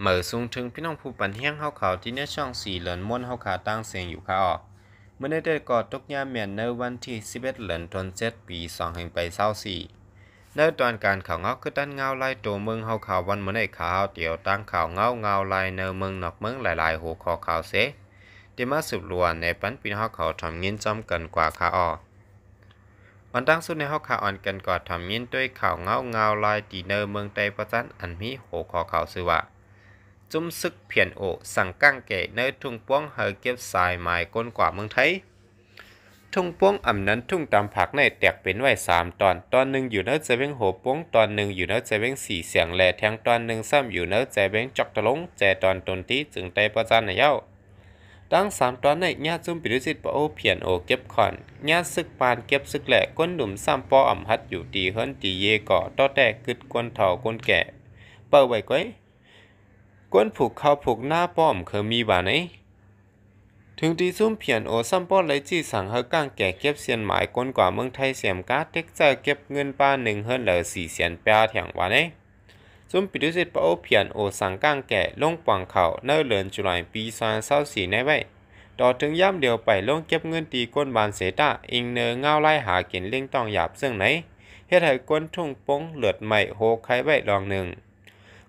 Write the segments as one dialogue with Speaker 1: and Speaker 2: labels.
Speaker 1: เมื่อสูงถึงพี่น้องผู้ปันเฮียงเขาเขาที่เนช่องสี่เหลินม้วนเขาขาตั้งเสียงอยู่ข้าออเมื่อได้ได้กอดตกยาเมียนในวันที่ 11เหลินธนเจ็ดปีสงแห่งไปสาี่ในตอนการข่าวเงาคือตัานเงาลายตัวเมืองเฮาข่าววันเมื่อในข่าวเดียวตั้งข่าวเงาเงาลายในเมืองนอกเมืองหลายๆหัวข้อข่าวเสที่มาสืบลวนในปันปีเฮาเขาทำเงินจอมกันกว่าข่าออวันตั้งสุดในเฮาข่าวอ่อนกันกอดทำเงินด้วยข่าวเงาเงาลายตีเนอเมืองไต้ประจันอันมีหัวข้อข่าวสื่อว่าจุ้มซึกเพียนโอสังกั g kể nơi trung buông h ơ เ kiếp xài mài ก ô n quả mương thấy. t r u n ง buông ẩ นั้นทุ่งตามผักในแตกเป็นไว้สามตอนตอนหนึ่งอยู่เนื้อใจเบงหัวป้วง ตอนหนึ่งอยู่เนื้อใจเบงสี่เสียงแหล่แทงตอนหนึ่งซ้ำอยู่เนื้อใจเบงจอกตะลงแจตอนตนที่จึงไตประจันในเย้าตั้งสามตอนในญาจุ้มปิรุสิตปะโอเพียนโอเก็บขอนญาซึกปานเก็บซึกแหล่ก้นหนุ่มซ้ำปออ่ำฮัดอยู่ตีเฮิรนตีเยก่อต่อแต่กึดกวนเถากวนแก่เปิดไว้ก้อยก้นผูกเข้าผูกหน้าป้อมเคยมีบ้าไหนถึงที่ซุ่มเพียนโอซัมปอดไรจี้สั่งเฮากางแก่เก็บเสียนหมายก้นกว่าเมืองไทยเสียมกาเท็กเจอเก็บเงินป้าหนึ่งเฮิรเหลือสี่เสียนแปดแถงวันไหนซุ่มปิดุสิตปะโอเพียนโอสั่งกางแก่ลงปังเขาเนื้อเลือนจุลัยปีซอนเศร้าสี่ในไว้ต่อถึงย่ำเดียวไปลงเก็บเงินตีก้นบานเสตาอิงเนอเงาไล่หากินเล่งต้องหยาบซึ่งไหนเฮ็ดให้ก้นทุ่งป้งเหลือดใหม่โหใครไว้ลองหนึ่ง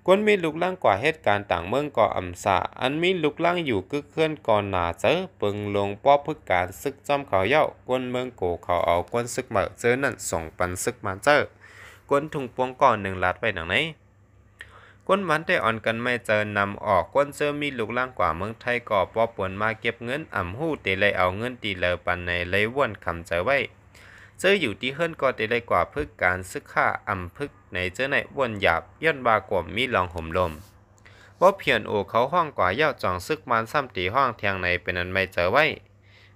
Speaker 1: คนมีลุกล่างกว่าเหตุการณ์ต่างเมืองก่ออำสาอันมีลุกล่างอยู่กึกเคลื่อนก่อนหนาเจอ ปึงลงป้อพึกการซึกจอมเขาเย่ากนเมืองโกเขาเอากนซึกเหมาเจอนั่นส่งปันซึกมาเจอกนถุงปวงก่อนหนึ่งลัดไปหนังไหนก้นมันได้อ่อนกันไม่เจอนำออกก้นเจอมีลูกล่างกว่าเมืองไทยก่อปอปวนมาเก็บเงินอ่มหู้ตีเลยเอาเงินตีเลอปันในเลยว่นคำเจอไว้เออยู่่ทีฮินก这ได้กว่าพึกการซึก่าอำพึกในเจอในวนหยาบย้อนบากวมมีลองห่มลมว่าเพียนโอเขาห้องกว่าเย่อจองซึกมันซ้ำตีห้องเทียงในเป็นอันไม่เจอไว้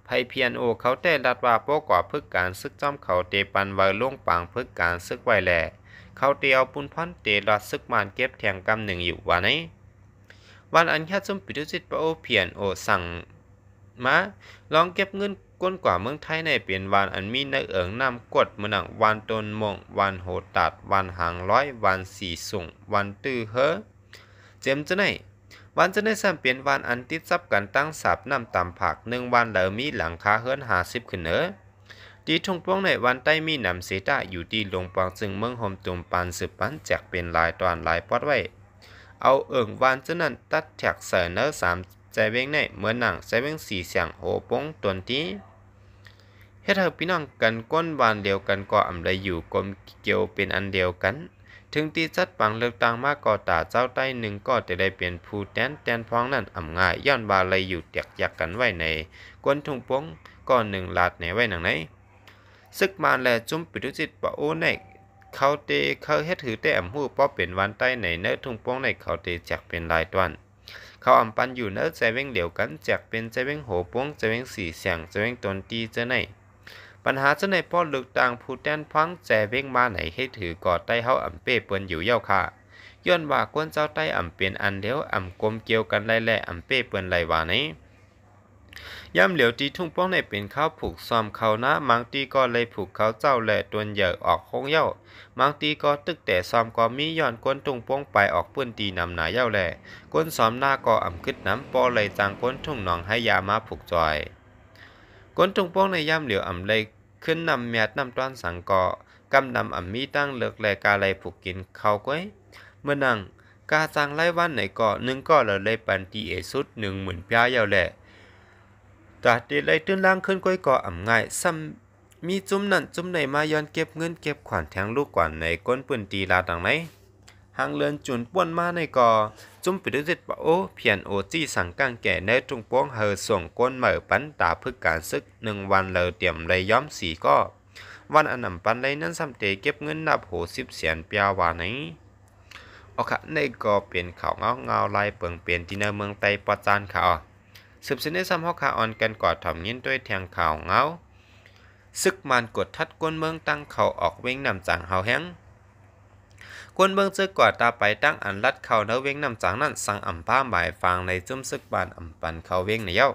Speaker 1: ภัยเพียนโอเขาแต่รัดว่าโปกว่าพึกการซึกจ้อมเขาเตปันไว้ลงปางพึกการซึกไว้แลเขาเตียวปุนพันเตรัดซึกมันเก็บแทงกำหนึ่งอยู่วันนี้วันอันแค่จุ่มปิดุจิตปะโอเพียนโอสั่งมาลองเก็บเงินก้นกว่าเมืองไทยในเปลี่ยนวานอันมีนักเอิงนำกดมือหนังวานตนมงวานโหตัดวานหางร้อยวานสีสุ่งวานตื้อเฮอเจมจะไหนวันจะได้ซ้งเปลี่ยนวันอันติดซับกันตั้งสับนำตามผักหนึ่งวันเหล่ามีหลังคาเฮือนหาสิบขึ้นเนอตีทงป้องในวันใต้มีนำเสตาอยู่ที่ลงปางจึงเมืองหอมตุ่มปันสืบปันแจกเป็นลายตอนลายปอดไว้ เอาเอิงวันจะนั้นตัดแจกเสนเนอสามใจเบ้งในเมื่อนหนังใจเบ้งสีเสียงโหปงตวนที่เฮ็ดให้พี่น้องกันก้นบานเดียวกันก็อำได้อยู่กลมเกี่ยวเป็นอันเดียวกัน ถึงที่จัดปังเลือกต่างมากก็ตาเจ้าใต้หนึ่งก็จะได้เปลี่ยนผู้แตนแตนพ้องนั่นอำง่ายย้อนบาเลยอยู่เตียกยักกันไว้ใน ก้นทุ่งปงก็หนึ่งลาดในไว้หนังไหนซึกมานแลจุ้มปิดุจิตปะโอในเขาเตเขาเฮ็ดถือแต่อำหู้ป้อเป็นวันใต้ในเนื้อทุ่งปงในเขาเตจักเป็นลายตวนเขาอ่ำปันอยู่นล้วใจเว้งเหลียวกันแจกเป็นใจเว้งโหป้งใจเว้งสีเสียงใจเว้งตนตีเจ้าไนปัญหาเจ้าไนป้อลึกต่างผู้แดนพังใจเว้งมาไหนให้ถือกอดใต้เฮาอ่ำเป้เปิ้นอยู่เย้าค่ะย้อนว่าก้นเจ้าใต้อ่ำเป็นอันเดียวอ่ำกลมเกี่ยวกันไล่แล่อ่ำเป้เปิ้นไลว่าไหนย่ำเหลียวตีทุ่งป้องในเป็นข้าวผูกซ้อมเขานะมังตีก็เลยผูกเขาเจ้าแหล่ตวนเหญ่ออกคงเย่ามังตีก็ตึกแต่ซ้อมก็มีย้อนก้นทุ่งป้องไปออกปื้นตีนำหนาเย่าแหล่ก้นซ้อมหน้าก็อ่ำคึดน้ำปอเลยจางก้นทุ่งหนองให้ยามาผูกจอย ก้นทุ่งป้องในย่ำเหลียวอ่ำเลยขึ้นนำเมียดนำต้อนสังกอกำนำอ่ำมีตั้งเลือกแลกาไลผูกกินเขาก้อยเมื่อนังกาจางไล่วันไหนก่อหนึ่งก่เราเลยปันตีเอสุดหนึ่งหมื่นพ้าเยาแหละตาเดไลตื่นล่างขึ้นก้อยก่ออ่ำง่าย ซ้ำมีจุ่มนั่นจุ่มไหนมาย้อนเก็บเงินเก็บขวานแทงลูกกว่นในก้นปืนตีลาต่างไหน หางเลือนจุนป้วนมาในกอจุ่มปิดด้วยจ็ดปะโอเพียนโอจี้สั่งกางแก่ในตรงป้องเฮอส่งก้นเหม่อปันตาเพื่อการซึกหนึ่งวันเลอเตรียมเลยย้อมสีก็วันอันนำปันเลยนั้นซ้ำเตเก็บเงินนับโหสิบเสียนเปียววานหนเอาค่ะในกอเปลี่ยนเขาเงาเงาลายเปลิงเปลี่ยนที่ในเมืองไตปะจานค่ะสืบสินได้ซ้ำฮอกคาออนกันกอดถ่อมยินด้วยแทงข่าวเงาซึกมันกดทัดกวนเมืองตั้งเข่าออกเว้งนำจางเฮาแห้งกวนเมืองเจอกอดตาไปตั้งอันลัดเข่าเนื้อเว้งนำจางนั้น สั่งอ่ำผ้าหมายฟางในจุ่มซึกบานอ่ำปันเข่าเว้งในเย้า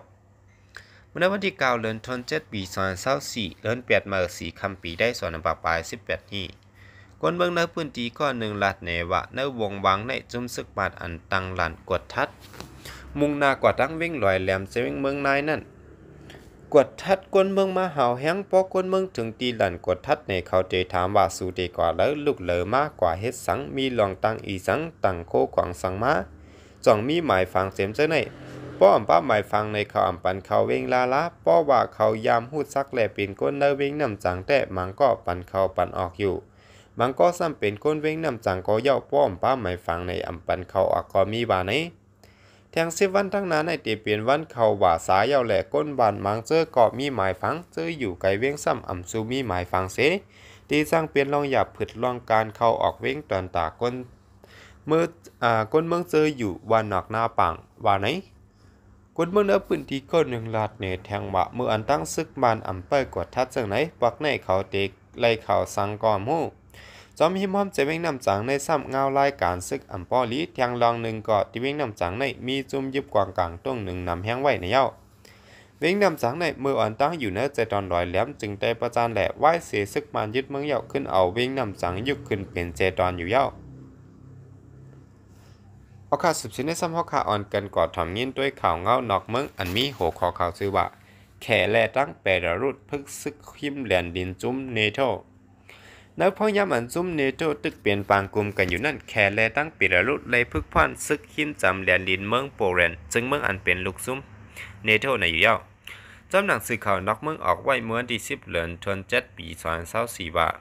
Speaker 1: เมื่อวันที่เก้าเดือนธันวาคมปีสองพันสี่เดือนแปดมาสี่คำปีได้สอนปากปลายสิบแปดนี้กวนเมืองเนื้อพื้นที่ก้อนหนึ่งลัดเนวะเนื้อวงวังในจุ่มซึกบานอันตั้งหลันกดทัดมุ่งหน้ากว่าทั้งวิ่งลอยแหลมเสวิงเมืองนายนั่นกวดทัดกวนเมืองมาหาแห้งปอกวนเมืองถึงตีหลันกวดทัดในเขาเจถามว่าสูเตกว่าแล้วลูกเหลือมากกว่าเฮ็ดสังมีหลองตังอีสังตังโคขวางสังมาจ่องมีหมายฟังเสียมเจ้าในป้อมป้าหมายฟังในเขาอัมปันเขาเวงลาละป้อว่าเขายามหูดซักแหล่ปีนก้นเนเวงน้ำจังแต่มังก็ปันเขาปันออกอยู่มังก็ซ้ำเป็นก้นเวงน้ำจังก็เย่าป้อมป้าหมายฟังในอัมปันเขาออกก็มีบานีนแทงสิบวันทั้งนั้นในตีเปลี่ยนวันเขาว่าสายยาวแหลกก้นบานมังเจอเกาะมีหมายฟังเจออยู่ไกลเว้งซ้ำอ่ำซูมีหมายฟังเสตีสร้างเปลี่ยนลองหยาบผึดลองการเข้าออกเว้งตอนตาก้นเมื่ออ่าก้นเมืองเจออยู่วันหนักหน้าปังว่าไหนก้นเมืองเนื้อพื้นที่ก้นหนึ่งลาดเหนือแทงว่าเมื่ออันตั้งซึกบานอ่ำเปิดกดทัดจังไหน ปักในเขาเตกไล่เขาสังกอมหู้จอมหิมหอมเจิวงนำจังในซ้ำเงาลายการซึกอัมปอลีเทียงลองหนึ่งกาะที่วิ่งนำจังในมีจุ่มยิบกวางกลางตรงหนึ่งนำแห้งไว้ในเย้าวิ่งนำจังในมืออ่อนตั้งอยู่ในเใจตอนลอยแหลมจึงได้ประจานแหละไหวเสียซึกมันยึดเมืองเย้าขึ้นเอาวิ่งนำจังยุกขึ้นเป็นเจตอนอยู่เย้าโอกาสสืบชินในซ้ำเอาขาอ่อนกันกอดทำเงิ้ด้วยข่าวเงานอกเมือง อันมีหัวข้อข่าวซื้อว่าแข่แลตั้งแปดรุดพึกซึกหิมแหลนดินจุ้มเนเธแล้วพ่อยาำอันซุ่มเนโตตึกเปลี่ยนปางกลุ่มกันอยู่นั่นแคแลตั้งปิระลุเลยพึกพ่านซึกหินจำแลนดินเมืองโปแลนด์ซึ่งเมืองอันเป็นลูกซุ่มเนโตในอยู่ย่อจำหนังสือข่าวนอกเมืองออกไว้ เมื่อที่สิบเหรียญทวนเจ็ดปีสอนเศร้าสี่บาท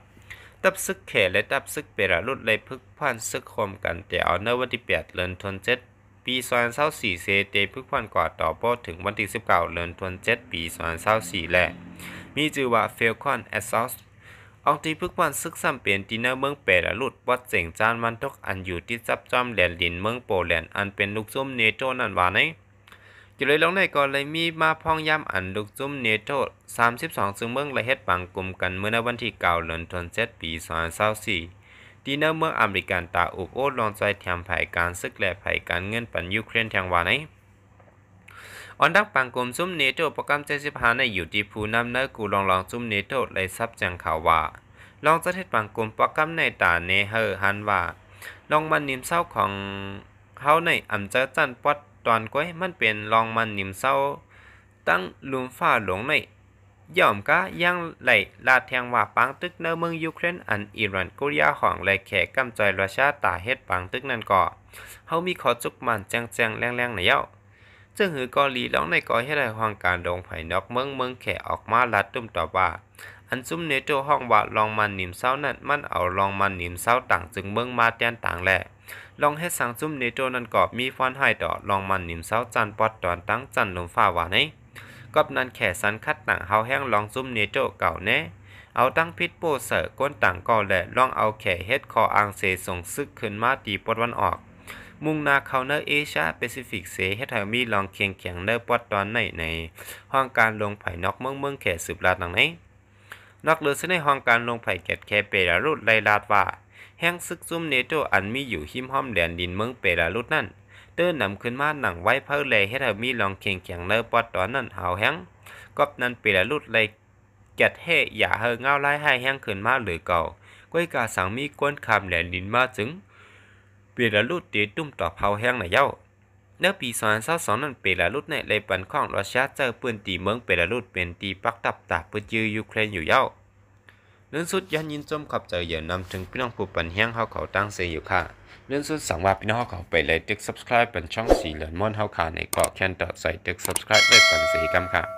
Speaker 1: ตับซึกแขและตับซึกเปราลุดเลยพึกพ่านซึกคมกันแต่เอาเนวันที่แปดเหรีนญทวนเจ็ดปีสอนเศร้าสี่เซเตพึกพ่านกว่าต่อพปถึงวันที่สิบเก้าเหรีนญทวนเจ็ดปีสอนเศร้าสี่แหละ มีชื่อว่าเฟลคอนแอสซอสเอาตีพึกวันซึกซ้ำเปลี่ยนตีเนเมืองเปดอลุดวัดเสียงจานมันทกอันอยู่ที่ซับจอมแหลนลินเมืองโปแลนด์อันเป็นลูกซุ่มเนโตนั่นว่าไหนจุเลยลงในก่อนเลยมีมาพองย้ำอันลูกซุ่มเนโต32ซึ่งเมืองละเฮ็ดปังกลุ่มกันเมื่อในวันที่เก่าเดือนธันวาคมปี2024ตีเนอร์เมืองอเมริกันตาอุบโอดลองใจแถมไผ่การซึกแลไผ่การเงินปันยูเครนทางวาาไหนอันดับปังกลมซุ้มเนโตประกำเจสิบหาในอยู่ที่ผู้นำเนื้อกูลองลองซุ้มเนโตเลยซับจังข่าวว่าลองเจะเทศปังกลมประกำในตาเนเฮอฮันว่าลองมันนิ่มเศร้าของเขาในอัาเจอจันปอดตอนก้อยมันเป็นลองมันนิ่มเศร้าตั้งลุมฟ้าหลงในย่อมก็ยังไหลลาดแทงว่าปังตึกในเมืองยูเครนอันอิรันกุริยาของแลแขกกำจอยรัสเซียตาเฮ็ดปังตึกนั่นก่อเขามีขอจุกมันแจงแจงๆแรงๆหน่อยเย้าซึ่งหือเกาหลีร้องในกอให้ได้ห้องการดงไผ่นอกเมืองเมืองแขออกมาลัดตุ้มต่อว่าอันซุ้มเนโตห้องว่าลองมันนิมเศร้านั่นมันเอาลองมันนิมเศร้าต่างจึงเมืองมาแตนต่างแหละลองเฮ็ดสังซุ้มเนโตนั่นก็มีฟอนให้ต่อลองมันนิมเศร้าจันปอดตอนตั้งจันลมฟ้าว่าไหนกอบนั้นแขสันคัดต่างเฮาแห้งลองซุ้มเนโตเก่าแน่เอาตั้งพิษโปเสอก้นต่างก่อแหละลองเอาแขเฮ็ดคออังเสส่งซึกขึ้นมาตีปดวันออกมุ่งนาเขาเนอเอเชียแปซิฟิกเสเฮ็ดให้มีลองเคียงแข็งเนอปอดตอนในใน ห้องการลงไผ่นอกเมืองเมืองแขสืบลาดดังไหนนอกเลือเส่งในห้องการลงไผ่แกดแคเปรารุดไลลาดว่า แห้งซึกซุ่มเนโตอันมีอยู่หิมห้อมแหลนดินเมืองเปรารุดนั่นเตือนนำขึ้นมาหนังไว้เพื่อเลให้เธอมีลองเคียงแข็งเนอปอดตอนนั้นหาวแห้งกอบนั้นเปรารุดไลแกดเฮอย่าเฮอเงาไล่ให้แห้งขึ้นมาหรือเก่าก้อยกาสังมีก้นคำแหลนดินมาจึงเปลี่ยนลุดตีตุ้มต่อเผาแห้งหน่ะเย้าเนื้อปีสองเศร้าสองนั้นเปลารุดในเลยปันข้องรัสเซียเจอปืนตีเมืองเปลารุดเป็นตีปักตับตาปืนยื้อยูเครนอยู่เย้าเรื่องสุดยันยินจมขับใจอย่านำถึงพี่น้องผู้ปันแห้งเขาเขาตั้งเสียอยู่ค่ะเรื่องสุดสั่งว่าพี่น้องเขาไปเลยตึก subscribe เป็นช่องสีเหลืองม่วนเขาขาในเกาะแคนเตอร์ใส่ตึก subscribe เลยปันสีกรรค่ะ